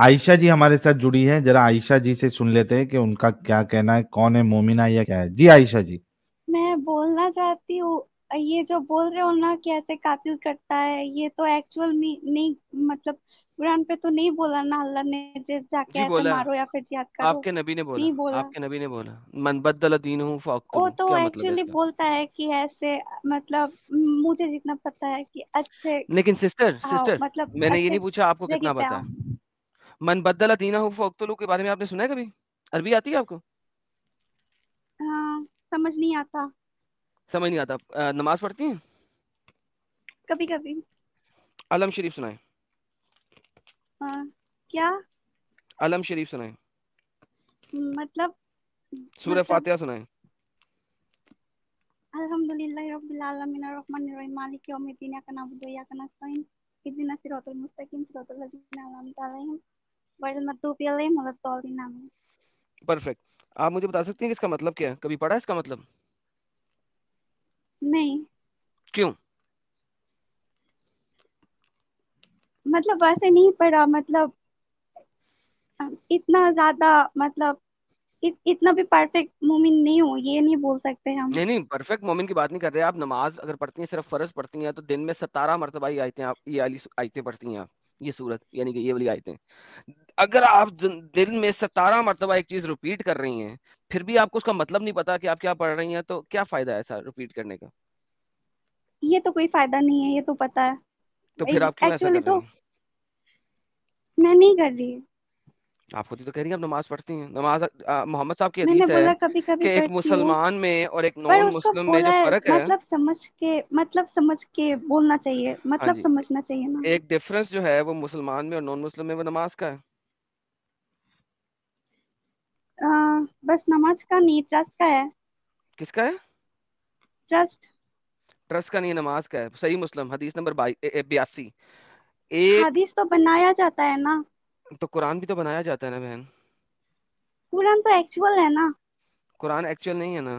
आयशा जी हमारे साथ जुड़ी है जरा आयशा जी से सुन लेते हैं कि उनका क्या कहना है कौन है मोमिना या क्या है जी आयशा जी मैं बोलना चाहती हूँ ये जो बोल रहे हो ना कैसे कातिल करता है ये तो एक्चुअल में नहीं मतलब कुरान पे तो नहीं बोला ना अल्लाह ने जाके ऐसे मारो या फिर जिहाद करो आपके नबी ने बोला नहीं बोला आपके नबी ने बोला मन बदल दीन हूँ वो तो एक्चुअली मतलब बोलता है कि ऐसे मतलब मुझे जितना पता है कि अच्छे लेकिन सिस्टर सिस्टर हाँ, मतलब मैंने ये नहीं पूछा आपको कितना पता है मन बदला दीना हो फक्तलू के बारे में आपने सुना है कभी अरबी आती है आपको हाँ, समझ नहीं आता समझ नहीं आता आ, नमाज पढ़ती हैं कभी कभी अलम शरीफ सुनाए हाँ, क्या अलम शरीफ सुनाए मतलब सूरह मतलब... फातिहा सुनाए अल्हम्दुलिल्लाहि रब्बिल आलमीन अर्रहमानिर रहीम मालिक यौमिद्दीन इय्याका नअबुदु व इय्याका नस्तईन इहदिना सिरातल मुस्ताकीम सिरातल लजीना मतलब परफेक्ट आप मुझे बता सकती हैं कि इसका मतलब क्या है कभी पढ़ा है इसका मतलब नहीं क्यों मतलब वैसे नहीं पढ़ा मतलब इतना ज्यादा मतलब इत, इतना भी परफेक्ट मोमिन नहीं हो ये नहीं बोल सकते हम नहीं नहीं परफेक्ट मोमिन की बात नहीं कर रहे आप नमाज अगर पढ़ती हैं सिर्फ फर्ज पढ़ती हैं तो दिन में सतारह मरतबाई आयते हैं आप ये आयते पढ़ती हैं आप ये सूरत यानी कि ये वाली आयते हैं अगर आप दिन में सतारा मरतबा एक चीज रिपीट कर रही हैं फिर भी आपको उसका मतलब नहीं पता कि आप क्या पढ़ रही हैं तो क्या फायदा है सर रिपीट करने का ये तो कोई फायदा नहीं है ये तो पता है तो फिर आप क्यों ऐसा कर तो मैं नहीं कर रही आप खुद ही तो कह रही हैं आप नमाज पढ़ती हैं नमाज मोहम्मद साहब की हदीस है कभी -कभी कि एक मुसलमान में और एक नॉन मुस्लिम में जो फर्क है मतलब समझ के मतलब समझ के बोलना चाहिए मतलब हाँ समझना चाहिए ना एक डिफरेंस जो है वो मुसलमान में और नॉन मुस्लिम में वो नमाज का है बस नमाज का नहीं ट्रस्ट का है किसका है ट्रस्ट ट्रस्ट का नहीं नमाज का है सही मुस्लिम हदीस नंबर बयासी एक हदीस तो बनाया जाता है ना तो कुरान भी तो बनाया जाता है ना बहन कुरान तो एक्चुअल है ना कुरान एक्चुअल नहीं है ना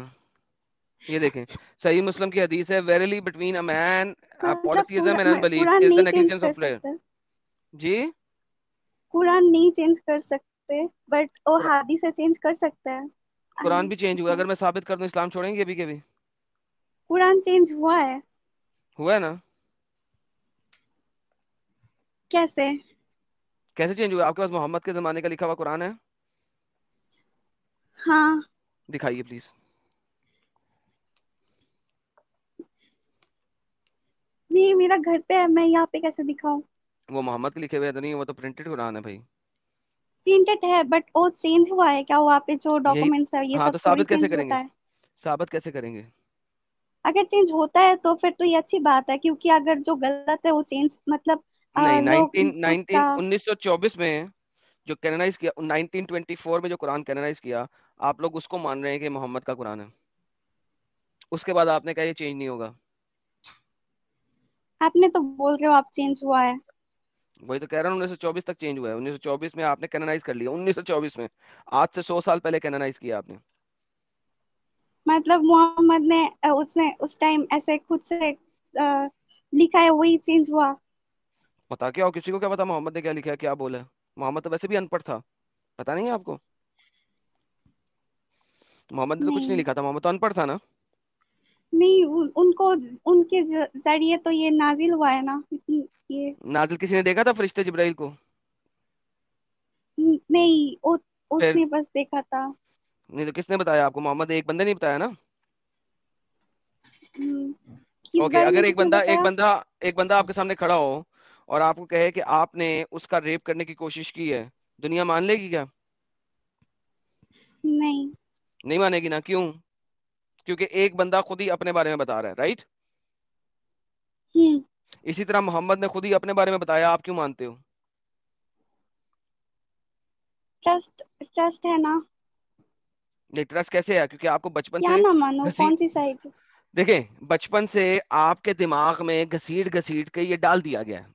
ये देखें सही मुस्लिम की हदीस है verily between a man polytheism and unbelief is the negligence of prayer जी कुरान नहीं चेंज कर सकते सकते बट वो हादी से चेंज कर सकता है कुरान भी चेंज हुआ अगर मैं साबित कर दूं इस्लाम छोड़ेंगे अभी कभी कुरान चेंज हुआ है हुआ है ना कैसे कैसे चेंज हुआ आपके पास मोहम्मद के जमाने का लिखा हुआ कुरान है हाँ दिखाइए प्लीज नहीं मेरा घर पे है मैं यहाँ पे कैसे दिखाऊं वो मोहम्मद के लिखे हुए तो नहीं वो तो प्रिंटेड कुरान है भाई प्रिंटेड है बट वो चेंज हुआ है क्या वहाँ पे जो डॉक्यूमेंट्स है ये हाँ, सब तो साबित कैसे करेंगे साबित कैसे करेंगे अगर चेंज होता है तो फिर तो ये अच्छी बात है क्योंकि अगर जो गलत है वो चेंज मतलब नहीं नाइनटीन उन्नीस में जो कैननाइज किया 1924 में जो कुरान कैननाइज किया आप लोग उसको मान रहे हैं कि मोहम्मद का कुरान है उसके बाद आपने कहा ये चेंज नहीं होगा आपने तो बोल रहे हो आप चेंज हुआ है वही तो कह रहा हूँ 1924 तक चेंज हुआ है 1924 में आपने कैनोनाइज कर लिया 1924 में आज से 100 साल पहले कैनोनाइज किया आपने मतलब मोहम्मद ने उसने उस टाइम ऐसे खुद से लिखा है वही चेंज हुआ पता क्या हो किसी को क्या पता मोहम्मद ने क्या लिखा है क्या बोला मोहम्मद तो वैसे भी अनपढ़ था पता नहीं है आपको मोहम्मद ने तो कुछ नहीं लिखा था मोहम्मद तो अनपढ़ था ना नहीं उनको उनके जरिए तो ये नाजिल हुआ है ना ये नाजिल किसी ने देखा था फरिश्ते जिब्राइल को नहीं उ, उसने बस देखा था नहीं तो किसने बताया आपको मोहम्मद एक बंदे ने बताया ना ओके okay, अगर एक बंदा एक बंदा एक बंदा आपके सामने खड़ा हो और आपको कहे कि आपने उसका रेप करने की कोशिश की है दुनिया मान लेगी क्या नहीं नहीं मानेगी ना क्यों क्योंकि एक बंदा खुद ही अपने बारे में बता रहा है राइट हम्म। इसी तरह मोहम्मद ने खुद ही अपने बारे में बताया आप क्यों मानते हो ट्रस्ट ट्रस्ट है ना नहीं ट्रस्ट कैसे है क्योंकि आपको बचपन से ना बचपन से आपके दिमाग में घसीट घसीट के ये डाल दिया गया है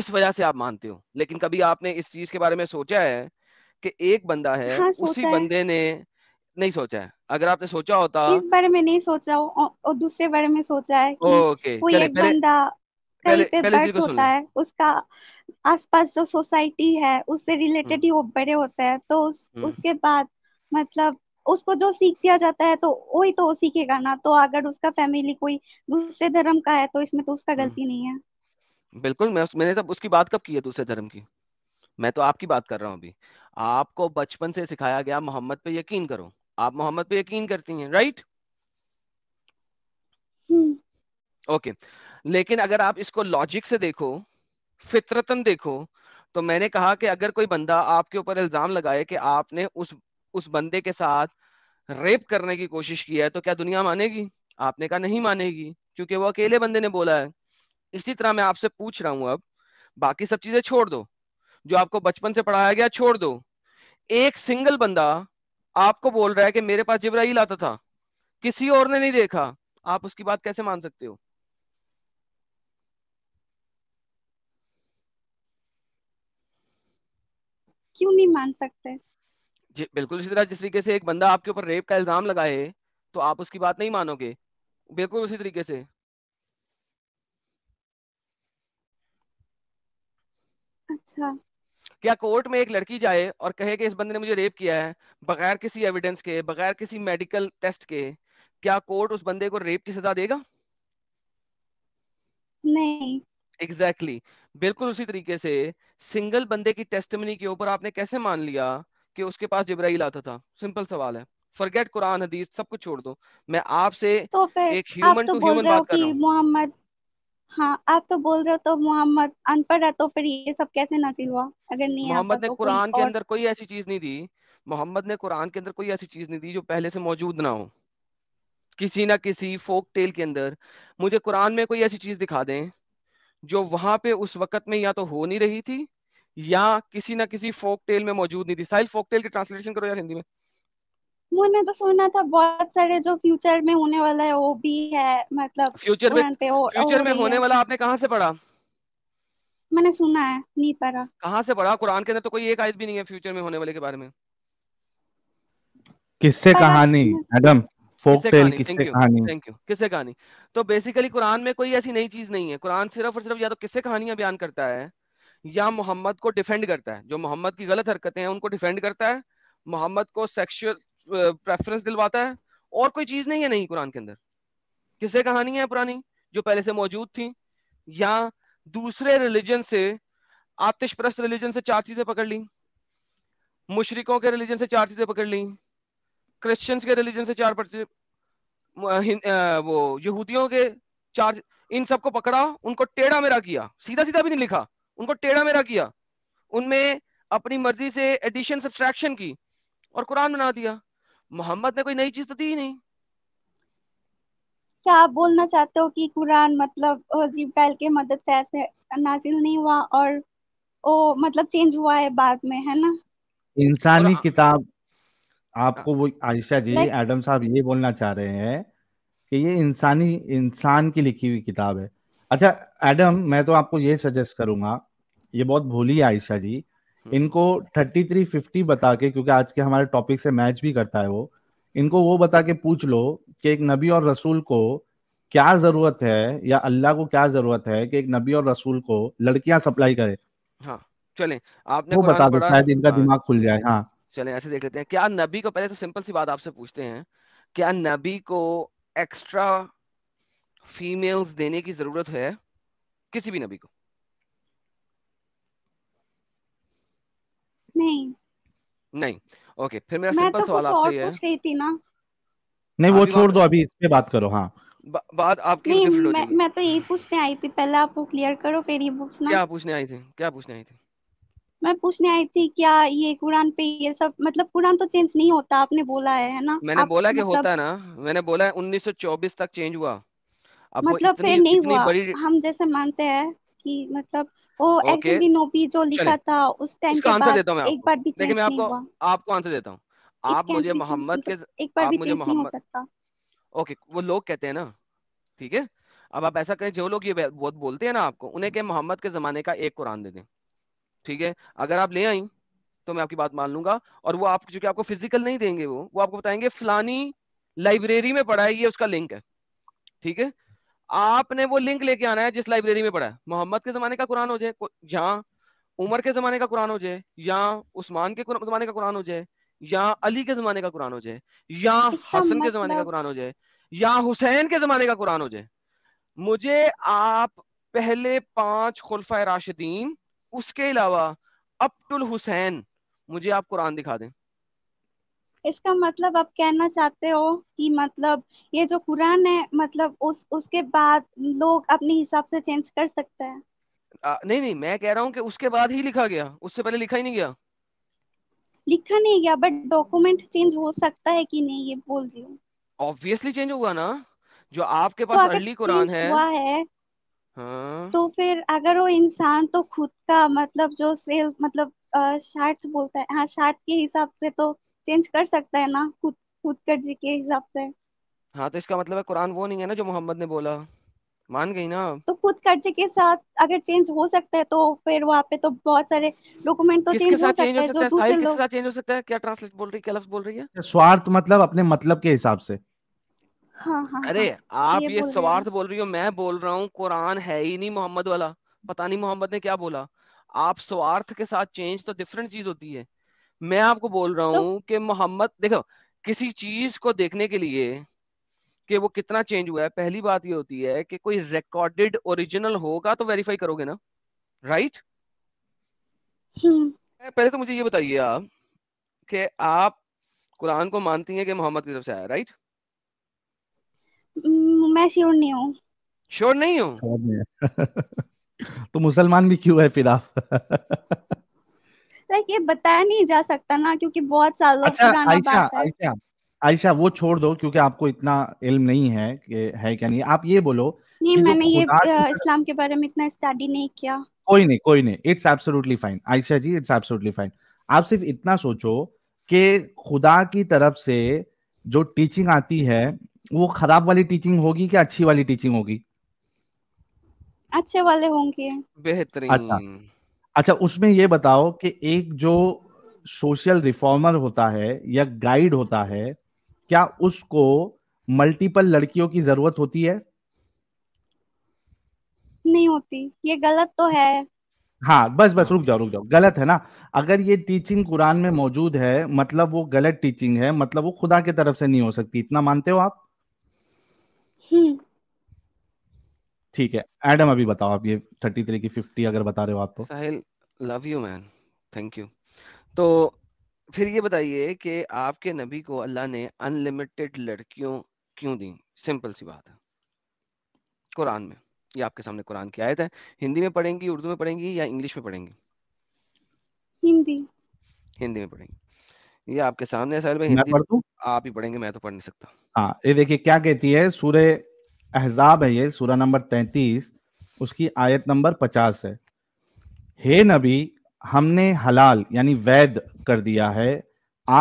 इस वजह से आप मानते हो लेकिन कभी आपने इस चीज के बारे में सोचा है कि एक बंदा है हाँ, उसी है। बंदे ने नहीं सोचा है अगर आपने सोचा होता इस बारे में नहीं सोचा और दूसरे बारे में सोचा है कि ओके वो एक बंदा कहीं पे बर्थ होता है उसका आसपास जो सोसाइटी है उससे रिलेटेड हम्म। ही वो बड़े होते हैं तो उस, हम्म। उसके बाद मतलब उसको जो सीख दिया जाता है तो वही तो सीखेगा ना तो अगर उसका फैमिली कोई दूसरे धर्म का है तो इसमें तो उसका गलती हम्म। नहीं है बिल्कुल मैं मैंने तब उसकी बात कब की है दूसरे धर्म की मैं तो आपकी बात कर रहा हूँ अभी आपको बचपन से सिखाया गया मोहम्मद पे यकीन करो आप मोहम्मद पे यकीन करती हैं राइट ओके okay. लेकिन अगर आप इसको लॉजिक से देखो फितरतन देखो तो मैंने कहा कि अगर कोई बंदा आपके ऊपर इल्जाम लगाए कि आपने उस उस बंदे के साथ रेप करने की कोशिश की है तो क्या दुनिया मानेगी आपने कहा नहीं मानेगी क्योंकि वो अकेले बंदे ने बोला है इसी तरह मैं आपसे पूछ रहा हूं अब बाकी सब चीजें छोड़ दो जो आपको बचपन से पढ़ाया गया छोड़ दो एक सिंगल बंदा आपको बोल रहा है कि मेरे पास जिब्राइल आता था किसी और ने नहीं देखा आप उसकी बात कैसे मान सकते हो क्यों नहीं मान सकते जी बिल्कुल इसी तरह जिस तरीके से एक बंदा आपके ऊपर रेप का इल्जाम लगाए तो आप उसकी बात नहीं मानोगे बिल्कुल उसी तरीके से अच्छा क्या कोर्ट में एक लड़की जाए और कहे कि इस बंदे ने मुझे रेप किया है बगैर किसी एविडेंस के बगैर किसी मेडिकल टेस्ट के क्या कोर्ट उस बंदे को रेप की सजा देगा नहीं एग्जैक्टली exactly. बिल्कुल उसी तरीके से सिंगल बंदे की टेस्टमनी के ऊपर आपने कैसे मान लिया कि उसके पास जिब्राइल आता था सिंपल सवाल है फॉरगेट कुरान हदीस सब कुछ छोड़ दो मैं आपसे तो एक ह्यूमन टू ह्यूमन बात कर रहा हूँ मोहम्मद हाँ आप तो बोल रहे हो तो मोहम्मद अनपढ़ है तो फिर ये सब कैसे नसीब हुआ अगर नहीं मोहम्मद ने तो कुरान के अंदर कोई ऐसी चीज नहीं दी मोहम्मद ने कुरान के अंदर कोई ऐसी चीज नहीं दी जो पहले से मौजूद ना हो किसी ना किसी फोक टेल के अंदर मुझे कुरान में कोई ऐसी चीज दिखा दें जो वहां पे उस वक्त में या तो हो नहीं रही थी या किसी ना किसी फोक टेल में मौजूद नहीं थी साहिल फोक टेल के ट्रांसलेशन करो यार हिंदी में मैंने तो सुना था बहुत सारे जो फ्यूचर में होने वाला है वो भी है मतलब फ्यूचर में पे हो, फ्यूचर ओ, में होने वाला आपने कहाँ से पढ़ा मैंने सुना है नहीं पढ़ा कहाँ से पढ़ा कुरान के अंदर तो कोई एक आयत भी नहीं है फ्यूचर में होने वाले के बारे में किससे कहानी तो मैडम फोक किससे कहानी तो बेसिकली कुरान में कोई ऐसी नई चीज नहीं है कुरान सिर्फ और सिर्फ या तो किससे कहानियां बयान करता है या मोहम्मद को डिफेंड करता है जो मोहम्मद की गलत हरकतें हैं उनको डिफेंड करता है मोहम्मद को सेक्शुअल प्रेफरेंस दिलवाता है और कोई चीज नहीं है नहीं कुरान के अंदर किससे कहानी है पुरानी जो पहले से मौजूद थी या दूसरे रिलीजन से आतिशप्रस्त रिलीजन से चार चीजें पकड़ ली मुशरकों के रिलीजन से चार चीजें पकड़ ली क्रिश्चियंस के रिलीजन से चार परसेंट वो यहूदियों के चार इन सबको पकड़ा उनको टेढ़ा मेरा किया सीधा सीधा भी नहीं लिखा उनको टेढ़ा मेरा किया उनमें अपनी मर्जी से एडिशन सब्सट्रैक्शन की और कुरान बना दिया मोहम्मद ने कोई नई चीज तो दी नहीं क्या आप बोलना चाहते हो कि कुरान मतलब हजीब के मदद से ऐसे नाजिल नहीं हुआ और ओ मतलब चेंज हुआ है बाद में है ना इंसानी किताब आपको हाँ। वो आयशा जी एडम साहब ये बोलना चाह रहे हैं कि ये इंसानी इंसान की लिखी हुई किताब है अच्छा एडम मैं तो आपको ये सजेस्ट करूंगा ये बहुत भूली है आयशा जी हम्म। इनको थर्टी थ्री फिफ्टी बता के क्योंकि आज के हमारे टॉपिक से मैच भी करता है वो इनको वो बता के पूछ लो कि एक नबी और रसूल को क्या जरूरत है या अल्लाह को क्या जरूरत है कि एक नबी और रसूल को लड़कियां सप्लाई करे हाँ चले आपने वो बता दो शायद इनका हाँ, दिमाग खुल जाए हाँ चले ऐसे देख लेते हैं क्या नबी को पहले तो सिंपल सी बात आपसे पूछते हैं क्या नबी को एक्स्ट्रा फीमेल्स देने की जरूरत है किसी भी नबी को नहीं नहीं ओके फिर मेरा सिंपल तो सवाल आपसे ये है नहीं वो छोड़ दो अभी इस पे बात करो हाँ बा, बात आपकी नहीं मैं, मैं तो यही पूछने आई थी पहले आप वो क्लियर करो फिर ये पूछना क्या पूछने आई थी क्या पूछने आई थी मैं पूछने आई थी क्या ये कुरान पे ये सब मतलब कुरान तो चेंज नहीं होता आपने बोला है है ना मैंने आप, बोला कि मतलब, होता ना मैंने बोला है 1924 तक चेंज हुआ अब मतलब फिर नहीं हुआ बड़ी... हम जैसे मानते हैं कि मतलब वो एग्जिनोबी जो लिखा था उस टाइम के बाद देता हूं मतलब एक बार भी चेंज नहीं हुआ आपको आंसर देता हूँ आप मुझे मोहम्मद के एक बार भी चेंज नहीं हो सकता ओके वो लोग कहते हैं ना ठीक है अब आप ऐसा करें जो लोग ये बहुत बोलते हैं ना आपको उन्हें के मोहम्मद के जमाने का एक कुरान दे दें ठीक है अगर आप ले आई तो मैं आपकी बात मान लूंगा और वो आप चूंकि आपको फिजिकल नहीं देंगे वो वो आपको बताएंगे फलानी लाइब्रेरी में पढ़ा है ये उसका लिंक है ठीक है आपने वो लिंक लेके आना है जिस लाइब्रेरी में पढ़ा है मोहम्मद के जमाने का कुरान हो जाए यहाँ उमर के जमाने का कुरान हो जाए या उस्मान के जमाने का कुरान हो जाए या अली के जमाने का कुरान हो जाए या हसन के जमाने का मतलब कुरान हो जाए या हुसैन के जमाने का कुरान हो जाए मुझे आप पहले पांच खुलफा राशिदीन उसके अलावा अपटुल हुसैन मुझे आप कुरान दिखा दें इसका मतलब आप कहना चाहते हो कि मतलब ये जो कुरान है मतलब उस उसके बाद लोग अपने हिसाब से चेंज कर सकते हैं आ, नहीं नहीं मैं कह रहा हूँ कि उसके बाद ही लिखा गया उससे पहले लिखा ही नहीं गया लिखा नहीं गया बट डॉक्यूमेंट चेंज हो सकता है कि नहीं ये बोल दिया ऑब्वियसली चेंज होगा ना जो आपके तो पास तो अर्ली कुरान है, है हाँ तो फिर अगर वो इंसान तो खुद का मतलब जो सेल मतलब शार्ट बोलता है हाँ शार्ट के हिसाब से तो चेंज कर सकता है ना खुद खुद कर जी के हिसाब से हाँ तो इसका मतलब है कुरान वो नहीं है ना जो मोहम्मद ने बोला मान गई ना तो खुद कर्जे के साथ अगर चेंज हो सकता है तो फिर वहाँ पे तो बहुत सारे डॉक्यूमेंट तो किसके चेंज हो साथ चेंज सकता हो है सकता जो है दूसरे स्टाइल किसके लोग साथ चेंज हो सकता है क्या ट्रांसलेट बोल रही है क्या लफ्ज बोल रही है स्वार्थ मतलब अपने मतलब के हिसाब से हाँ, हाँ अरे हाँ, तो आप ये, ये स्वार्थ बोल रही हो मैं बोल रहा हूँ कुरान है ही नहीं मोहम्मद वाला पता नहीं मोहम्मद ने क्या बोला आप स्वार्थ के साथ चेंज तो डिफरेंट चीज होती है मैं आपको बोल रहा तो हूँ कि मोहम्मद देखो किसी चीज को देखने के लिए कि वो कितना चेंज हुआ है पहली बात ये होती है कि कोई रिकॉर्डेड ओरिजिनल होगा तो वेरीफाई करोगे ना राइट हम्म। पहले तो मुझे ये बताइए आप कि आप कुरान को मानती हैं कि मोहम्मद की तरफ से आया राइट हम्म, मैं श्योर नहीं हूँ श्योर नहीं हूँ तो मुसलमान भी क्यों है फिर आप लाइक ये बताया नहीं जा सकता ना क्योंकि बहुत सालों अच्छा, पुराना आईशा, बात है आयशा आयशा वो छोड़ दो क्योंकि आपको इतना इल्म नहीं है कि है क्या नहीं आप ये बोलो नहीं मैंने ये इस्लाम के बारे में इतना स्टडी नहीं किया कोई नहीं कोई नहीं it's absolutely fine Ayesha ji it's absolutely fine आप सिर्फ इतना सोचो कि खुदा की तरफ से जो टीचिंग आती है वो खराब वाली टीचिंग होगी क्या अच्छी वाली टीचिंग होगी अच्छे वाले होंगे बेहतरीन अच्छा अच्छा उसमें ये बताओ कि एक जो सोशल रिफॉर्मर होता है या गाइड होता है क्या उसको मल्टीपल लड़कियों की जरूरत होती है नहीं होती ये गलत तो है हाँ बस बस रुक जाओ रुक जाओ गलत है ना अगर ये टीचिंग कुरान में मौजूद है मतलब वो गलत टीचिंग है मतलब वो खुदा की तरफ से नहीं हो सकती इतना मानते हो आप हम्म। ठीक है एडम अभी बताओ आप ये थर्टी थ्री की फिफ्टी अगर बता रहे हो आप तो Sahil love you man thank you तो फिर ये बताइए कि आपके नबी को अल्लाह ने अनलिमिटेड लड़कियों क्यों दी सिंपल सी बात है कुरान में ये आपके सामने कुरान की आयत है हिंदी में पढ़ेंगी उर्दू में पढ़ेंगी या इंग्लिश में पढ़ेंगी हिंदी हिंदी में पढ़ेंगी ये आपके सामने है भाई मैं हिंदी पढ़ दूं आप ही पढ़ेंगे मैं तो पढ़ नहीं सकता हाँ ये देखिए क्या कहती है सूर्य अहजाब है ये सूर्य नंबर तैतीस उसकी आयत नंबर पचास है हे नबी हमने हलाल यानी वैध कर दिया है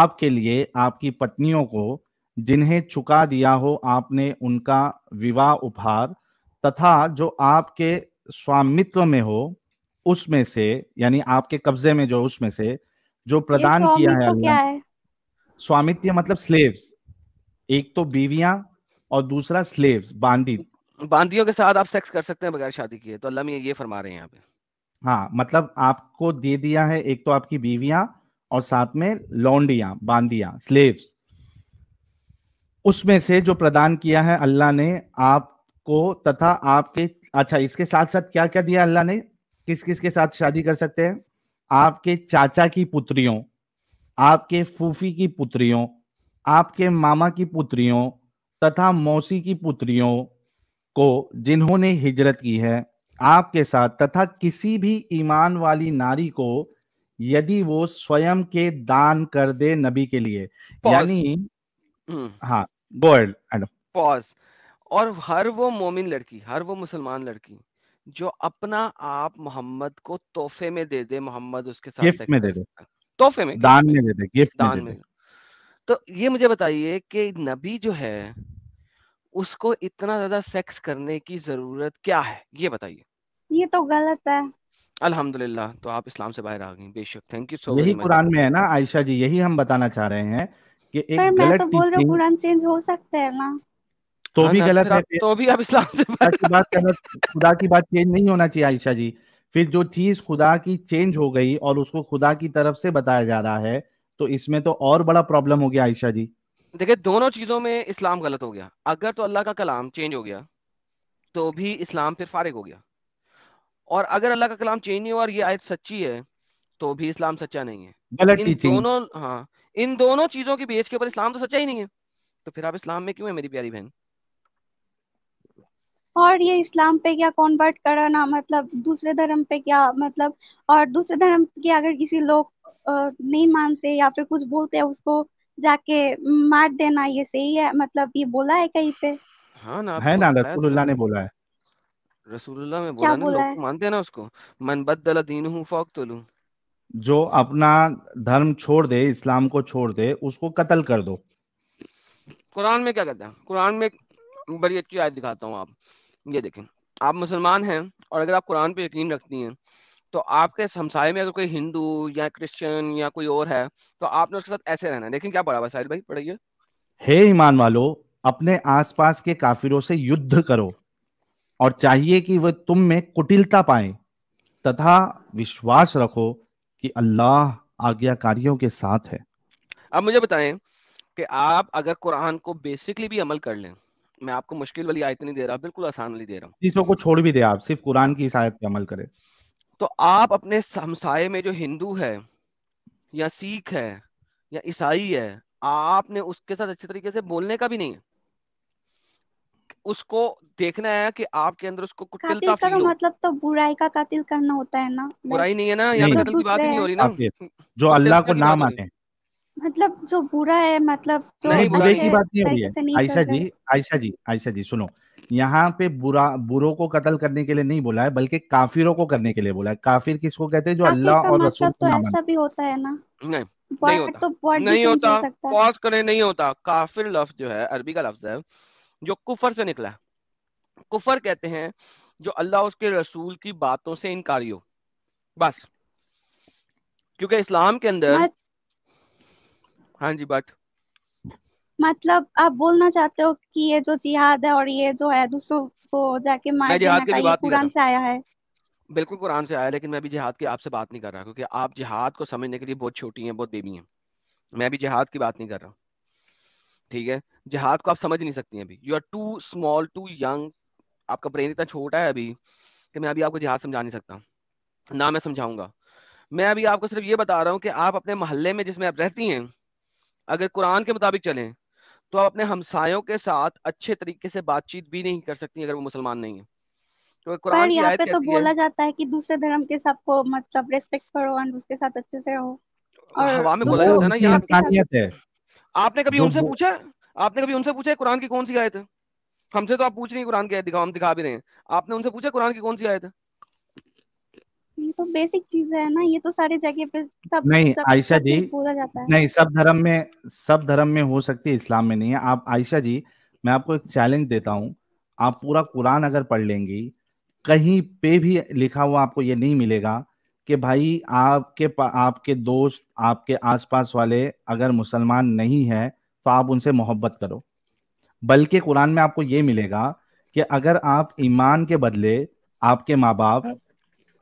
आपके लिए आपकी पत्नियों को जिन्हें चुका दिया हो आपने उनका विवाह उपहार तथा जो आपके स्वामित्व में हो उसमें से यानी आपके कब्जे में जो उसमें से जो प्रदान किया है क्या है स्वामित्व मतलब स्लेव्स एक तो बीवियां और दूसरा स्लेव्स बांदी बांदियों के साथ आप सेक्स कर सकते हैं बगैर शादी किए तो अल्लाह में ये फरमा रहे हैं यहाँ पे हाँ मतलब आपको दे दिया है एक तो आपकी बीवियां और साथ में लौंडिया बांदिया स्लेव्स उसमें से जो प्रदान किया है अल्लाह ने आपको तथा आपके अच्छा इसके साथ साथ क्या क्या दिया अल्लाह ने किस किस के साथ शादी कर सकते हैं आपके चाचा की पुत्रियों आपके फूफी की पुत्रियों आपके मामा की पुत्रियों तथा मौसी की पुत्रियों को जिन्होंने हिजरत की है आपके साथ तथा किसी भी ईमान वाली नारी को यदि वो स्वयं के दान कर दे नबी के लिए यानी हम्म। हाँ गोल्ड पॉज और हर वो मोमिन लड़की हर वो मुसलमान लड़की जो अपना आप मोहम्मद को तोहफे में दे दे मोहम्मद उसके साथ गिफ्ट में दे दे तोहफे में दान में दे दे गिफ्ट दान में तो ये मुझे बताइए कि नबी जो है उसको इतना ज्यादा सेक्स करने की जरूरत क्या है ये बताइए ये तो गलत है अल्हम्दुलिल्लाह तो आप इस्लाम से बाहर आ गई बेशक थैंक यू सो यही कुरान में है ना आयशा जी यही हम बताना चाह रहे हैं कि एक पर मैं तो बोल रहा हूँ कुरान चेंज हो सकता है ना तो हाँ, भी गलत है तो भी आप इस्लाम से की बात गलत खुदा की बात चेंज नहीं होना चाहिए आयशा जी फिर जो चीज खुदा की चेंज हो गई और उसको खुदा की तरफ से बताया जा रहा है तो इसमें तो और बड़ा प्रॉब्लम हो गया आयशा जी देखिए दोनों चीजों में इस्लाम गलत हो गया अगर तो अल्लाह का कलाम चेंज हो गया तो भी इस्लाम फिर फारिग हो गया और अगर अल्लाह का कलाम चेंज नहीं हुआ और ये आयत सच्ची है तो भी इस्लाम सच्चा नहीं है गलत इन दोनों हाँ इन दोनों चीजों के बेच के ऊपर इस्लाम तो सच्चा ही नहीं है तो फिर आप इस्लाम में क्यों है मेरी प्यारी बहन और ये इस्लाम पे क्या कॉन्वर्ट कराना मतलब दूसरे धर्म पे क्या मतलब और दूसरे धर्म के अगर किसी लोग नहीं मानते या फिर कुछ बोलते हैं उसको जाके मार देना ये सही है मतलब ये बोला है कहीं पे हाँ ना है ना रसूलुल्लाह ने तो- बोला है रसूलुल्लाह ने बोला, बोला है? मानते हैं ना उसको मन बदल दीन हूँ फौक तो लू जो अपना धर्म छोड़ दे इस्लाम को छोड़ दे उसको कत्ल कर दो कुरान में क्या कहता है कुरान में बड़ी अच्छी आयत दिखाता हूँ आप ये देखें आप मुसलमान हैं और अगर आप कुरान पे यकीन रखती हैं तो आपके हमसाय में अगर कोई हिंदू या क्रिश्चियन या कोई और है तो आपने उसके साथ ऐसे रहना है लेकिन क्या पढ़ा वसाइल भाई पढ़िए हे ईमान वालो अपने आसपास के काफिरों से युद्ध करो और चाहिए कि वह तुम में कुटिलता पाए तथा विश्वास रखो कि अल्लाह आज्ञाकारियों के साथ है अब मुझे बताएं कि आप अगर कुरान को बेसिकली भी अमल कर लें मैं आपको मुश्किल वाली आयत नहीं दे रहा बिल्कुल आसान वाली दे रहा हूँ चीजों को छोड़ भी दे आप सिर्फ कुरान की इस आयत पे अमल करें तो आप अपने हमसाए में जो हिंदू है या सिख है या ईसाई है आपने उसके साथ अच्छे तरीके से बोलने का भी नहीं है उसको देखना है कि आपके अंदर उसको कुटिल का फील हो मतलब तो बुराई का कातिल करना होता है ना बुराई नहीं है ना यहाँ कत्ल की बात नहीं हो रही ना जो अल्लाह को ना माने मतलब जो बुरा है मतलब जो नहीं अच्छा बुरे की बात नहीं हो रही है आयशा जी आयशा जी आयशा जी सुनो यहाँ पे बुरा बुरो को कत्ल करने के लिए नहीं बोला है बल्कि काफिरों को करने के लिए बोला है काफिर किसको कहते हैं जो अल्लाह और रसूल मतलब तो ऐसा भी होता है ना नहीं नहीं होता तो नहीं होता पॉज करें नहीं होता काफिर लफ्ज जो है अरबी का लफ्ज है जो कुफर से निकला है कुफर कहते हैं जो अल्लाह उसके रसूल की बातों से इनकारी हो बस क्योंकि इस्लाम के अंदर हाँ जी बात मतलब आप बोलना चाहते हो कि ये जो जिहाद है और ये जो है दूसरों को जाके मार मैं जिहाद की बात नहीं कर कुरान से आया है बिल्कुल कुरान से आया लेकिन मैं अभी जिहाद की आपसे बात नहीं कर रहा क्योंकि आप जिहाद को समझने के लिए बहुत छोटी हैं बहुत बेबी हैं मैं अभी जिहाद की बात नहीं कर रहा ठीक है जिहाद को आप समझ नहीं सकती अभी you are too small too young आपका ब्रेन इतना छोटा है अभी कि मैं अभी आपको जिहाद समझा नहीं सकता ना मैं समझाऊंगा मैं अभी आपको सिर्फ ये बता रहा हूँ कि आप अपने मोहल्ले में जिसमें आप रहती हैं अगर कुरान के मुताबिक चले तो आप अपने हमसायों के साथ अच्छे तरीके से बातचीत भी नहीं कर सकती अगर वो मुसलमान नहीं है तो कुरान की आयत पे तो बोला है, जाता है कि दूसरे धर्म के सबको मतलब रेस्पेक्ट करो और उसके साथ अच्छे से रहो और हवा में बोला जाता है ना यहाँ आपने कभी उनसे पूछा आपने कभी उनसे पूछा कुरान की कौन सी आयत है हमसे तो आप पूछ रही कुरान की आयत दिखाओ हम दिखा भी रहे हैं आपने उनसे पूछा कुरान की कौन सी आयत है तो बेसिक चीज है ना ये तो सारे जगह पे सब नहीं आयशा जी बोला जाता है नहीं सब धर्म में सब धर्म में हो सकती है इस्लाम में नहीं है आप आयशा जी मैं आपको एक चैलेंज देता हूँ आप पूरा कुरान अगर पढ़ लेंगी कहीं पे भी लिखा हुआ आपको ये नहीं मिलेगा कि भाई आपके आपके दोस्त आपके आसपास वाले अगर मुसलमान नहीं है तो आप उनसे मोहब्बत करो बल्कि कुरान में आपको ये मिलेगा कि अगर आप ईमान के बदले आपके माँ बाप हाँ।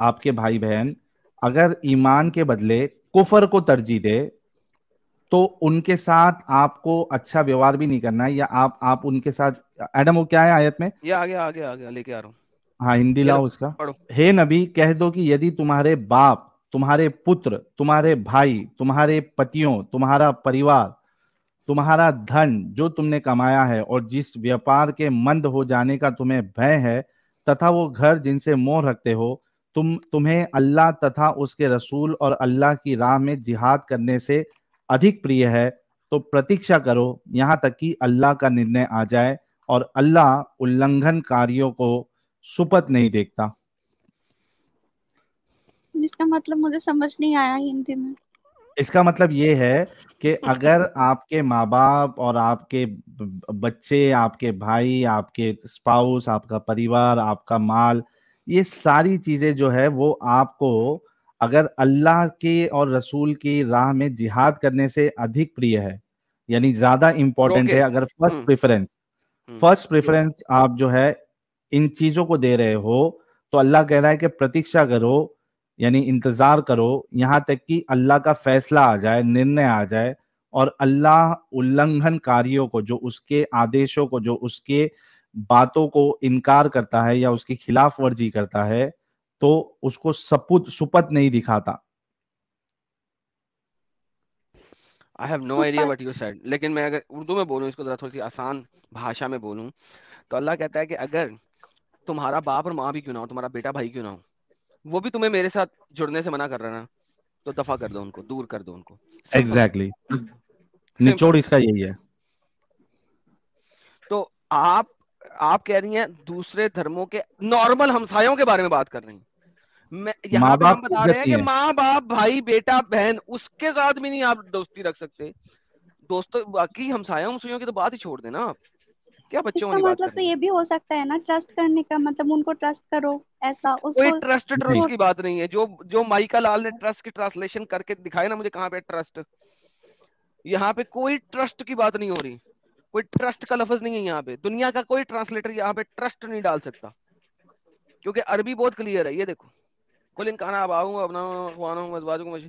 आपके भाई बहन अगर ईमान के बदले कुफर को तरजीह दे तो उनके साथ आपको अच्छा व्यवहार भी नहीं करना है या आप आप उनके साथ एडम वो क्या है आयत में ये आगे आगे आगे लेके आ रहा हूँ हाँ हिंदी लाओ उसका हे नबी कह दो कि यदि तुम्हारे बाप तुम्हारे पुत्र तुम्हारे भाई तुम्हारे पतियों तुम्हारा परिवार तुम्हारा धन जो तुमने कमाया है और जिस व्यापार के मंद हो जाने का तुम्हें भय है तथा वो घर जिनसे मोह रखते हो तुम तुम्हें अल्लाह तथा उसके रसूल और अल्लाह की राह में जिहाद करने से अधिक प्रिय है तो प्रतीक्षा करो यहाँ तक कि अल्लाह का निर्णय आ जाए और अल्लाह उल्लंघन कार्यों को सुपत नहीं देखता इसका मतलब मुझे समझ नहीं आया हिंदी में इसका मतलब ये है कि अगर आपके माँ बाप और आपके बच्चे आपके भाई आपके स्पाउस आपका परिवार आपका माल ये सारी चीजें जो है वो आपको अगर अल्लाह के और रसूल की राह में जिहाद करने से अधिक प्रिय है यानी ज्यादा इंपॉर्टेंट है अगर फर्स्ट प्रेफरेंस फर्स्ट प्रेफरेंस आप जो है इन चीजों को दे रहे हो तो अल्लाह कह रहा है कि प्रतीक्षा करो यानी इंतजार करो यहाँ तक कि अल्लाह का फैसला आ जाए निर्णय आ जाए और अल्लाह उल्लंघन कार्यो को जो उसके आदेशों को जो उसके बातों को इनकार करता है या उसकी खिलाफ वर्जी करता है तो उसको सपुत सुपत नहीं दिखाता I have no idea what you said लेकिन मैं अगर उर्दू में बोलूँ इसको जरा थोड़ी सी आसान भाषा में बोलूँ तो अल्लाह कहता है कि अगर तुम्हारा बाप और माँ भी क्यों ना हो तुम्हारा बेटा भाई क्यों ना हो वो भी तुम्हें मेरे साथ जुड़ने से मना कर रहा ना तो दफा कर दो उनको दूर कर दो उनको एग्जैक्टली exactly. निचोड़ इसका यही है तो आप आप कह रही हैं दूसरे धर्मों के नॉर्मल हमसायों के बारे में बात कर रही हैं मैं पे हम बता रहे हैं कि माँ बाप भाई बेटा बहन उसके साथ भी नहीं आप दोस्ती रख सकते दोस्तों बाकी हमसायों हमसुयों की तो बात ही छोड़ देना आप क्या बच्चों वाली मतलब तो ये भी हो सकता है ना ट्रस्ट करने का मतलब उनको ट्रस्ट करो ऐसा उसको कोई ट्रस्ट ट्रस्ट की बात नहीं है जो जो माइका लाल ने ट्रस्ट की ट्रांसलेशन करके दिखाया ना मुझे कहाँ पे ट्रस्ट यहाँ पे कोई ट्रस्ट की बात नहीं हो रही कोई ट्रस्ट का लफज नहीं है यहाँ पे दुनिया का कोई ट्रांसलेटर यहाँ पे ट्रस्ट नहीं डाल सकता क्योंकि अरबी बहुत क्लियर है ये देखो कुल इनकाना अब आऊंगा अपना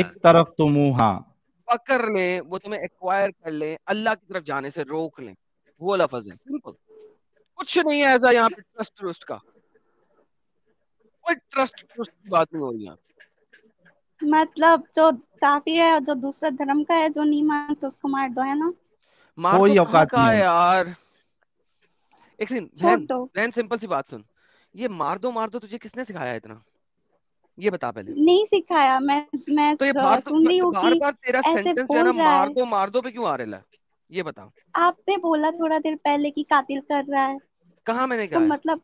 एक तरफ पकड़ वो तुम्हें एक्वायर कर अल्लाह की तरफ जाने से रोक वो लफज है सिंपल कुछ नहीं है ऐसा यहाँ पे ट्रस्ट ट्रस्ट का कोई ट्रस्ट ट्रस्ट की बात नहीं हो रही यहाँ पे मतलब जो काफी है और जो दूसरा धर्म का है जो नहीं मान तो उसको मार दो है ना मार कोई तो औकात नहीं है यार एक सेकंड बहन बहन सिंपल सी बात सुन ये मार दो मार दो तुझे किसने सिखाया इतना ये बता पहले नहीं सिखाया मैं मैं तो ये बार तो, सुन रही हूँ बार बार तेरा सेंटेंस जो है ना मार दो मार दो पे क्यों आ रहा है ये बताओ आपने बोला थोड़ा देर पहले कि कातिल कर रहा है कहा मैंने तो कहा मतलब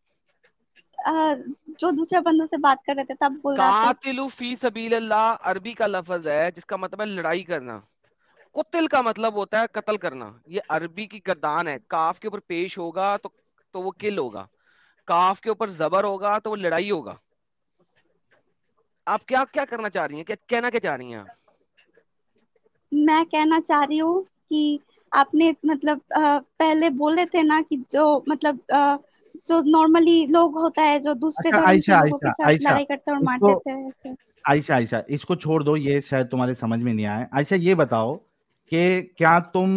जो दूसरे बंदों से बात कर रहे थे तब बोल रहा था फी अल्लाह अरबी का लफज है जिसका मतलब है लड़ाई करना कुतिल का मतलब होता है कत्ल करना ये अरबी की गर्दान है काफ के ऊपर पेश होगा तो तो वो किल होगा काफ के ऊपर जबर होगा तो वो लड़ाई होगा आप क्या क्या करना चाह रही हैं क्या कहना क्या चाह रही हैं मैं कहना चाह रही हूँ कि आपने मतलब आ, पहले बोले थे ना कि जो मतलब आ, जो नॉर्मली लोग होता है जो दूसरे अच्छा, आयशा आयशा आयशा लड़ाई करते और मार हैं आयशा आयशा इसको छोड़ दो ये शायद तुम्हारे समझ में नहीं आए आयशा ये बताओ कि क्या तुम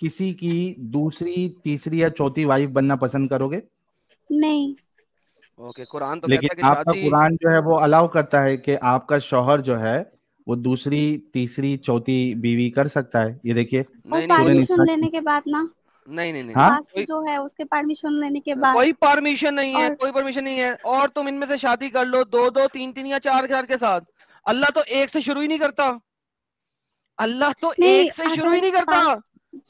किसी की दूसरी तीसरी या चौथी वाइफ बनना पसंद करोगे नहीं ओके कुरान तो लेकिन कहता है कि आपका कुरान जो है वो अलाउ करता है कि आपका शोहर जो है वो दूसरी तीसरी चौथी बीवी कर सकता है ये देखिए सुन लेने के बाद ना नहीं नहीं नहीं हाँ? जो है उसके परमिशन लेने के बाद कोई परमिशन नहीं और... है कोई परमिशन नहीं है और तुम इनमें से शादी कर लो दो दो तीन तीन या चार चार के साथ अल्लाह तो एक से शुरू ही नहीं करता अल्लाह तो एक से शुरू ही नहीं करता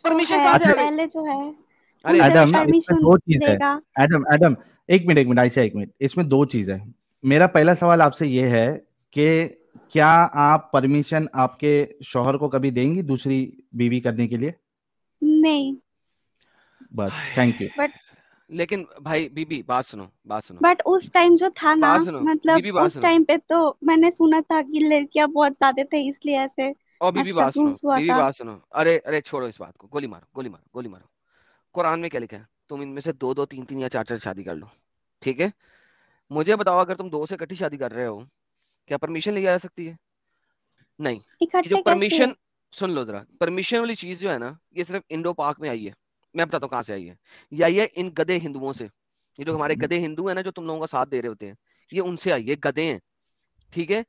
परमिशन कहा पहले जो है एडम दो चीज है एडम एडम एक मिनट एक मिनट आयशा एक मिनट इसमें दो चीज है मेरा पहला सवाल आपसे ये है कि क्या आप परमिशन आपके शोहर को कभी देंगी दूसरी बीवी करने के लिए नहीं बस थैंक यू बट लेकिन भाई बीबी बात सुनो बात सुनो बट उस टाइम जो था ना मतलब उस टाइम पे तो मैंने सुना था कि लड़कियां बहुत ज्यादा थे इसलिए ऐसे और बीबी बात अच्छा सुनो बीबी बात सुनो अरे अरे छोड़ो इस बात को गोली मारो गोली मारो गोली मारो कुरान में क्या लिखा है तुम इनमें से दो दो तीन तीन या चार चार शादी कर लो ठीक है मुझे बताओ अगर तुम दो से इकट्ठी शादी कर रहे हो क्या परमिशन लिया जा सकती है नहीं जो परमिशन सुन लो जरा परमिशन वाली चीज जो है ना ये सिर्फ इंडो पार्क में आई है मैं बताता हूँ कहाँ से आई है ये आई है इन गधे हिंदुओं से ये जो हमारे हम्म। गधे हिंदू है ना जो तुम लोगों का साथ दे रहे होते हैं ये उनसे आई है गधे हैं ठीक है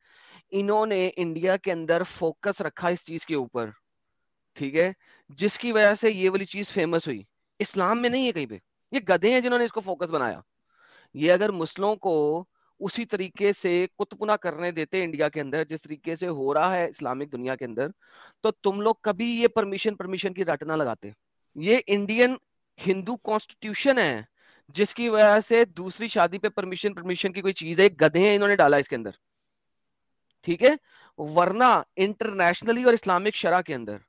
इन्होंने इंडिया के अंदर फोकस रखा इस चीज के ऊपर ठीक है जिसकी वजह से ये वाली चीज फेमस हुई इस्लाम में नहीं है कहीं पे ये गधे हैं जिन्होंने इसको फोकस बनाया ये अगर मुस्लिमों को उसी तरीके से कुतपुना करने देते इंडिया के अंदर जिस तरीके से हो रहा है इस्लामिक दुनिया के अंदर तो तुम लोग कभी ये परमिशन परमिशन की रट ना लगाते ये इंडियन हिंदू कॉन्स्टिट्यूशन है जिसकी वजह से दूसरी शादी पे परमिशन परमिशन की कोई चीज है गधे हैं इन्होंने डाला इसके अंदर ठीक है वरना इंटरनेशनली और इस्लामिक शरा के अंदर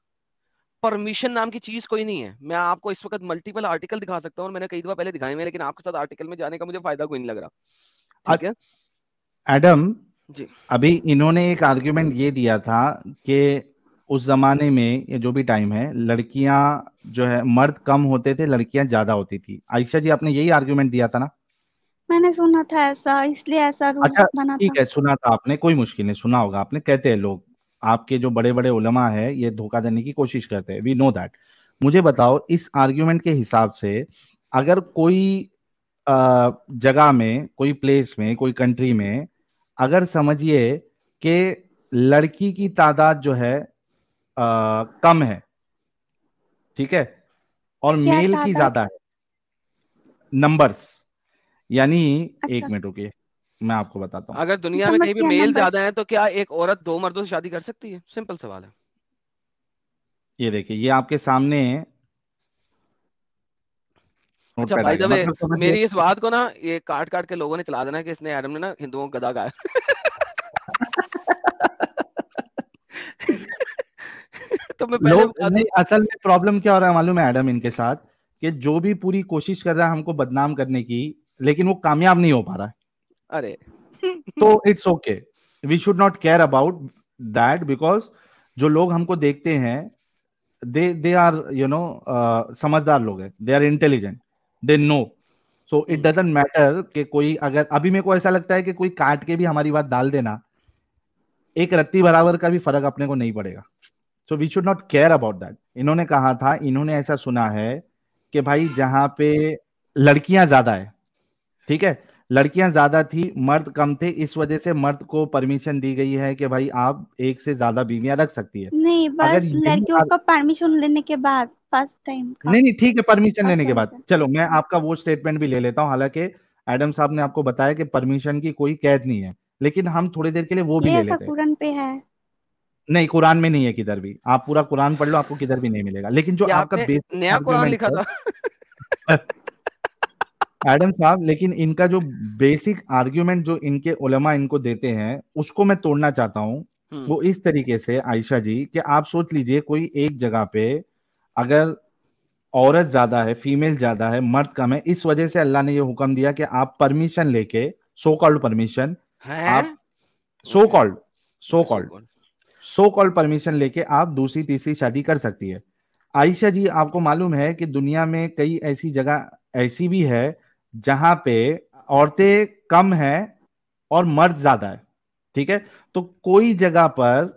परमिशन नाम की चीज कोई नहीं है मैं आपको इस वक्त मल्टीपल आर्टिकल दिखा सकता हूं और मैंने कई दफा पहले दिखाए हैं लेकिन आपके साथ आर्टिकल में जाने का मुझे फायदा कोई नहीं लग रहा ठीक है एडम जी अभी इन्होंने एक आर्ग्यूमेंट ये दिया था कि उस जमाने में ये जो भी टाइम है लड़कियां जो है मर्द कम होते थे लड़कियां ज्यादा होती थी आयशा जी आपने यही आर्ग्यूमेंट दिया था ना मैंने सुना था ऐसा इसलिए ऐसा रूल अच्छा, बना ठीक है सुना था आपने कोई मुश्किल नहीं सुना होगा आपने कहते हैं लोग आपके जो बड़े बड़े उलमा है ये धोखा देने की कोशिश करते हैं वी नो दैट मुझे बताओ इस आर्ग्यूमेंट के हिसाब से अगर कोई जगह में कोई प्लेस में कोई कंट्री में अगर समझिए कि लड़की की तादाद जो है आ, कम है ठीक है और मेल की ज्यादा है नंबर्स यानी अच्छा। एक मिनट रुकिए मैं आपको बताता हूँ अगर दुनिया में कहीं भी मेल ज्यादा है तो क्या एक औरत दो मर्दों से शादी कर सकती है सिंपल सवाल है ये देखिए ये आपके सामने अच्छा भाई मतलब मेरी इस बात को ना ये काट काट के लोगों ने चला देना कि इसने एडम ने ना हिंदुओं को गदा गाया तो मैं पहले नहीं असल में प्रॉब्लम क्या हो रहा है मालूम है एडम इनके साथ कि जो भी पूरी कोशिश कर रहा है हमको बदनाम करने की लेकिन वो कामयाब नहीं हो पा रहा है अरे तो it's okay we should not care about that because जो लोग हमको देखते हैं they they are you know समझदार लोग हैं they are intelligent they know so it doesn't matter कि कोई अगर अभी मेरे को ऐसा लगता है कि कोई काट के भी हमारी बात डाल देना एक रत्ती बराबर का भी फर्क अपने को नहीं पड़ेगा so we should not care about that इन्होंने कहा था इन्होंने ऐसा सुना है कि भाई जहां पे लड़कियां ज्यादा है ठीक है लड़कियां ज्यादा थी मर्द कम थे इस वजह से मर्द को परमिशन दी गई है कि भाई आप एक से ज्यादा बीवियां रख सकती है नहीं बस लड़कियों का परमिशन लेने के बाद फर्स्ट टाइम नहीं नहीं ठीक है परमिशन अच्छा, लेने के बाद अच्छा। चलो मैं आपका वो स्टेटमेंट भी ले लेता हूँ हालांकि एडम साहब ने आपको बताया कि परमिशन की कोई कैद नहीं है लेकिन हम थोड़ी देर के लिए वो भी ले लेते हैं पे है नहीं कुरान में नहीं है किधर भी आप पूरा कुरान पढ़ लो आपको किधर भी नहीं मिलेगा लेकिन जो आपका नया कुरान लिखा था एडम साहब लेकिन इनका जो बेसिक आर्ग्यूमेंट जो इनके उलमा इनको देते हैं उसको मैं तोड़ना चाहता हूँ हम्म। वो इस तरीके से आयशा जी कि आप सोच लीजिए कोई एक जगह पे अगर औरत ज्यादा है फीमेल ज्यादा है मर्द कम है इस वजह से अल्लाह ने ये हुक्म दिया कि आप परमिशन लेके सो कॉल्ड परमिशन आप so called so called so call permission लेके आप दूसरी तीसरी शादी कर सकती है आयशा जी आपको मालूम है कि दुनिया में कई ऐसी जगह ऐसी भी है जहां पे औरतें कम है और मर्द ज्यादा है ठीक है तो कोई जगह पर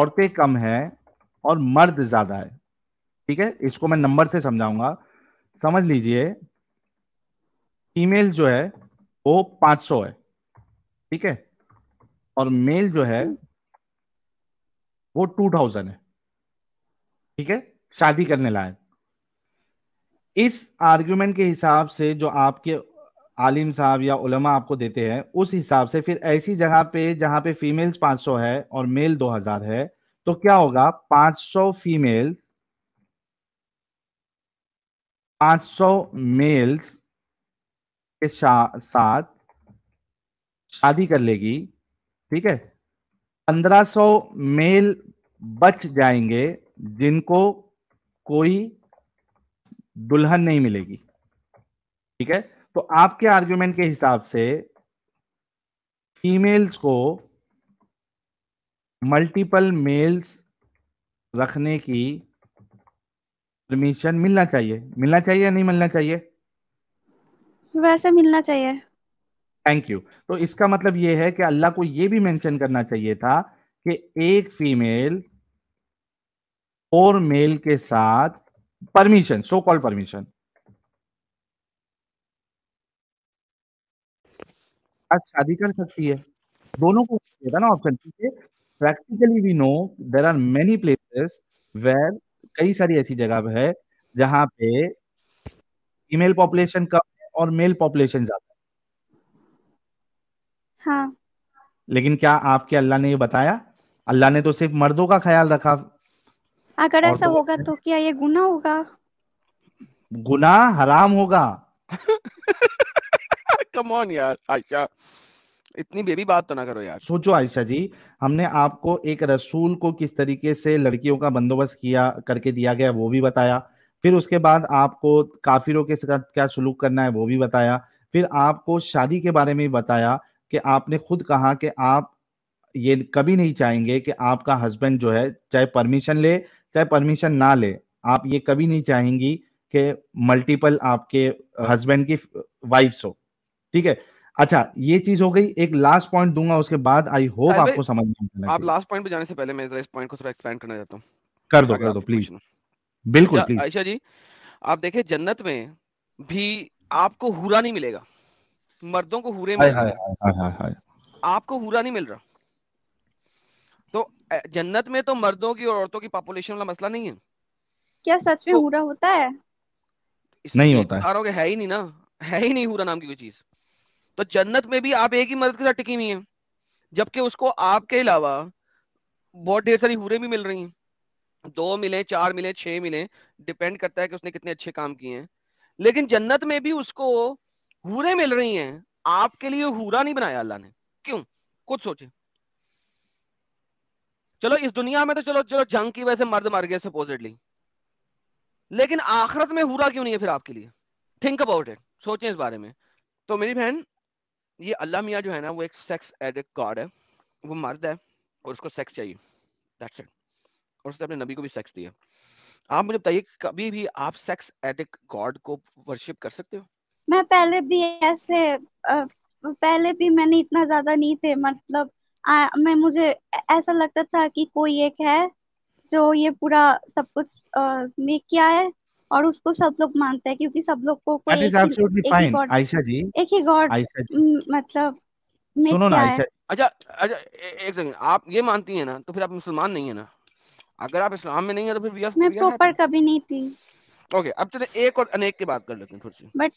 औरतें कम है और मर्द ज्यादा है ठीक है इसको मैं नंबर से समझाऊंगा समझ लीजिए फीमेल जो है वो 500 है ठीक है और मेल जो है वो टू थाउजेंड है ठीक है शादी करने लायक इस आर्ग्यूमेंट के हिसाब से जो आपके आलिम साहब या उलमा आपको देते हैं उस हिसाब से फिर ऐसी जगह पे जहां पे फीमेल्स 500 है और मेल 2000 है तो क्या होगा 500 फीमेल्स 500 मेल्स के साथ शादी कर लेगी ठीक है 1500 मेल बच जाएंगे जिनको कोई दुल्हन नहीं मिलेगी ठीक है तो आपके आर्ग्यूमेंट के हिसाब से फीमेल्स को मल्टीपल मेल्स रखने की परमिशन मिलना चाहिए मिलना चाहिए या नहीं मिलना चाहिए वैसे मिलना चाहिए थैंक यू तो इसका मतलब ये है कि अल्लाह को ये भी मेंशन करना चाहिए था कि एक फीमेल और मेल के साथ परमिशन सो कॉल्ड परमिशन आज शादी कर सकती है दोनों को देता ना ऑप्शन है practically we know there are many places where कई सारी ऐसी जगह है जहां पे फीमेल पॉपुलेशन कम है और मेल पॉपुलेशन ज्यादा हाँ लेकिन क्या आपके अल्लाह ने ये बताया अल्लाह ने तो सिर्फ मर्दों का ख्याल रखा अगर ऐसा तो होगा तो क्या ये गुना होगा गुना हराम होगा कम यार आयशा इतनी बेबी बात तो ना करो यार सोचो आयशा जी हमने आपको एक रसूल को किस तरीके से लड़कियों का बंदोबस्त किया करके दिया गया वो भी बताया फिर उसके बाद आपको काफिरों के साथ क्या सलूक करना है वो भी बताया फिर आपको शादी के बारे में बताया कि आपने खुद कहा कि आप ये कभी नहीं चाहेंगे कि आपका हस्बैंड जो है चाहे परमिशन ले चाहे परमिशन ना ले आप ये कभी नहीं चाहेंगी कि मल्टीपल आपके हस्बैंड की वाइफ्स हो ठीक है अच्छा ये चीज हो गई एक लास्ट पॉइंट दूंगा उसके बाद आई होप आपको समझ में आप लास्ट पॉइंट पे जाने से पहले मैं इस पॉइंट को थोड़ा एक्सपेंड करना चाहता हूँ कर दो कर दो प्लीज बिल्कुल अच्छा, आयशा जी आप देखे जन्नत में भी आपको हुरा नहीं मिलेगा मर्दों को हुरे मिल रहे आपको हुरा नहीं मिल रहा तो जन्नत में तो मर्दों की और औरतों की पॉपुलेशन वाला मसला नहीं है क्या सच में तो हुरा होता है नहीं होता है है ही नहीं ना है ही नहीं हुरा नाम की कोई चीज तो जन्नत में भी आप एक ही मर्द के साथ टिकी हुई है जबकि उसको आपके अलावा बहुत ढेर सारी हुरे भी मिल रही हैं दो मिले चार मिले छह मिले डिपेंड करता है कि उसने कितने अच्छे काम किए हैं लेकिन जन्नत में भी उसको हूरे मिल रही हैं आपके लिए हूरा नहीं बनाया अल्लाह ने क्यों कुछ सोचे चलो इस दुनिया में तो चलो चलो जंग की वजह से मर्द मर गए सपोजिटली लेकिन आखरत में हूरा क्यों नहीं है फिर आपके लिए थिंक अबाउट इट सोचे इस बारे में तो मेरी बहन ये अल्लाह मियाँ जो है ना वो एक सेक्स एडिक्ट गॉड है वो मर्द है और उसको सेक्स चाहिए दैट्स इट और उसने अपने नबी को भी सेक्स दिया आप मुझे बताइए कभी भी आप सेक्स एडिक्ट गॉड को वर्शिप कर सकते हो मैं पहले भी ऐसे पहले भी मैंने इतना ज्यादा नहीं थे मतलब आ, मैं मुझे ऐसा लगता था कि कोई एक है जो ये पूरा सब कुछ मेक किया है और उसको सब लोग मानते हैं क्योंकि सब लोग को कोई एक, एक ही गॉड आयशा जी एक ही गॉड मतलब सुनो ना आयशा अच्छा अच्छा एक सेकंड आप ये मानती है ना तो फिर आप मुसलमान नहीं है ना अगर आप इस्लाम में नहीं है तो फिर वी मैं प्रॉपर कभी नहीं थी ओके अब चलो एक और अनेक की बात कर लेते हैं थोड़ी सी बट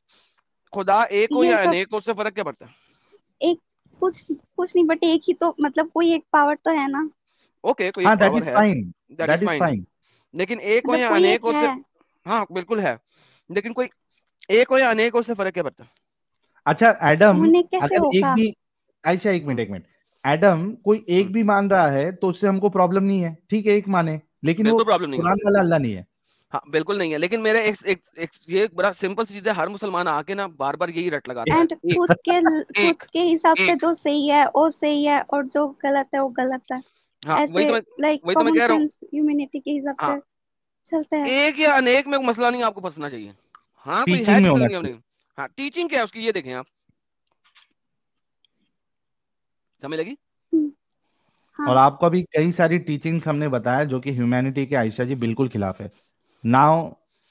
खुदा एक हो या अनेक हो उससे फर्क क्या पड़ता है एक कुछ कुछ नहीं बट एक ही तो मतलब कोई एक पावर तो है ना ओके कोई हाँ, पावर है दैट इज फाइन लेकिन एक हो मतलब या अनेक हो से हाँ बिल्कुल है लेकिन कोई एक हो या अनेक हो से फर्क क्या पड़ता अच्छा एडम अगर एक भी आयशा अच्छा, एक मिनट एक मिनट एडम कोई एक हम्म। भी मान रहा है तो उससे हमको प्रॉब्लम नहीं है ठीक है एक माने लेकिन वो प्रॉब्लम वाला अल्लाह नहीं है हाँ बिल्कुल नहीं है लेकिन मेरा एक, एक, एक ये बड़ा सिंपल सी चीज है हर मुसलमान आके ना बार बार यही रट लगाता है खुद के खुद के हिसाब से जो सही है वो सही है और जो गलत है वो गलत है हाँ, तो तो हाँ। एक या अनेक में मसला नहीं आपको फंसना चाहिए हाँ तो हाँ टीचिंग क्या है उसकी ये देखें आप समझ लगी हम्म। हाँ। और आपको अभी कई सारी टीचिंग्स हमने बताया जो कि ह्यूमैनिटी के आयशा जी बिल्कुल खिलाफ है now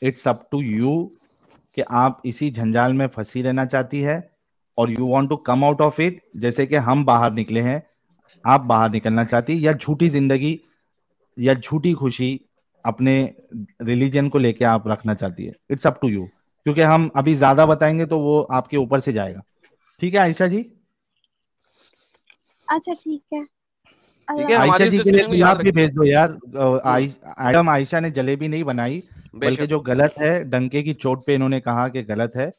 it's up to you कि आप इसी झंझाल में फंसी रहना चाहती है और you want to come out of it जैसे कि हम बाहर निकले हैं आप बाहर निकलना चाहती या झूठी जिंदगी या झूठी खुशी अपने रिलीजन को लेके आप रखना चाहती है इट्स अप टू यू क्योंकि हम अभी ज्यादा बताएंगे तो वो आपके ऊपर से जाएगा ठीक है आयशा जी अच्छा ठीक है आयशा जी के लिए गुलाब तो भी भेज दो यार आइटम हम्म। आयशा ने जलेबी नहीं बनाई बल्कि जो गलत है डंके की चोट पे इन्होंने कहा कि गलत है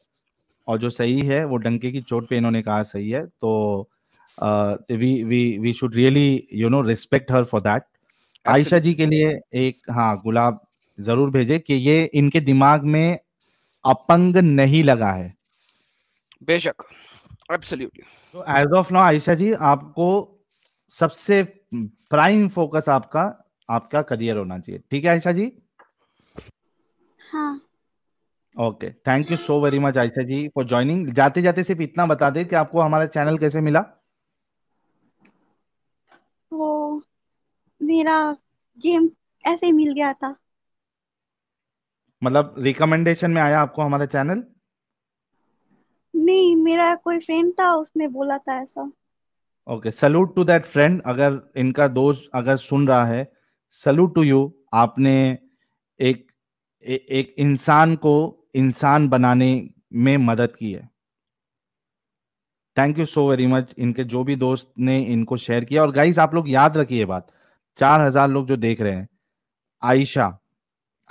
और जो सही है वो डंके की चोट पे इन्होंने कहा सही है तो we we we should really you know respect her for that Ayesha ji के लिए एक हाँ गुलाब जरूर भेजे कि ये इनके दिमाग में अपंग नहीं लगा है बेशक एब्सोल्युटली तो as of now Ayesha ji आपको सबसे प्राइम फोकस आपका आपका करियर होना चाहिए ठीक है Ayesha ji okay thank you so very much Ayesha ji for joining जाते जाते सिर्फ इतना बता दे कि आपको हमारा चैनल कैसे मिला वो मेरा गेम ऐसे ही मिल गया था मतलब रिकमेंडेशन में आया आपको हमारा चैनल नहीं मेरा कोई फ्रेंड था उसने बोला था ऐसा okay salute to that friend अगर इनका दोस्त अगर सुन रहा है सल्यूट टू यू आपने एक ए, एक इंसान को इंसान बनाने में मदद की है thank you so very much इनके जो भी दोस्त ने इनको शेयर किया और गाइस आप लोग याद रखिए बात चार हजार लोग जो देख रहे हैं आयशा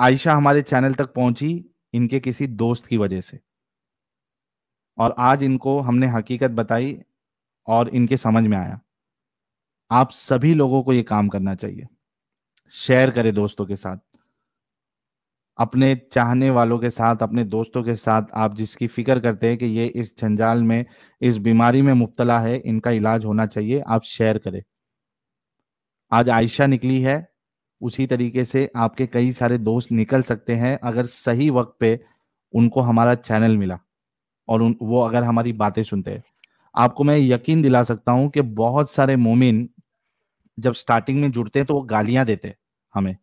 आयशा हमारे चैनल तक पहुंची इनके किसी दोस्त की वजह से और आज इनको हमने हकीकत बताई और इनके समझ में आया आप सभी लोगों को ये काम करना चाहिए शेयर करें दोस्तों के साथ अपने चाहने वालों के साथ अपने दोस्तों के साथ आप जिसकी फिक्र करते हैं कि ये इस झंझाल में इस बीमारी में मुबतला है इनका इलाज होना चाहिए आप शेयर करें आज आयशा निकली है उसी तरीके से आपके कई सारे दोस्त निकल सकते हैं अगर सही वक्त पे उनको हमारा चैनल मिला और उन, वो अगर हमारी बातें सुनते हैं आपको मैं यकीन दिला सकता हूं कि बहुत सारे मोमिन जब स्टार्टिंग में जुड़ते हैं तो वो गालियां देते हमें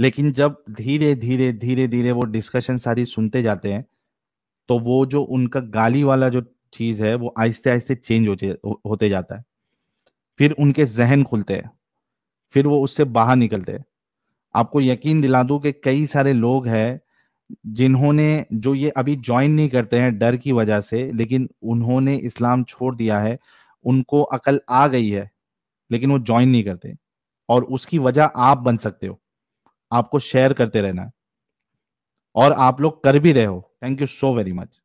लेकिन जब धीरे धीरे धीरे धीरे वो डिस्कशन सारी सुनते जाते हैं तो वो जो उनका गाली वाला जो चीज है वो आहिस्ते आहिस्ते चेंज होते होते जाता है फिर उनके जहन खुलते हैं फिर वो उससे बाहर निकलते हैं आपको यकीन दिला दूं कि कई सारे लोग हैं जिन्होंने जो ये अभी ज्वाइन नहीं करते हैं डर की वजह से लेकिन उन्होंने इस्लाम छोड़ दिया है उनको अकल आ गई है लेकिन वो ज्वाइन नहीं करते और उसकी वजह आप बन सकते हो आपको शेयर करते रहना है और आप लोग कर भी रहे हो thank you so very much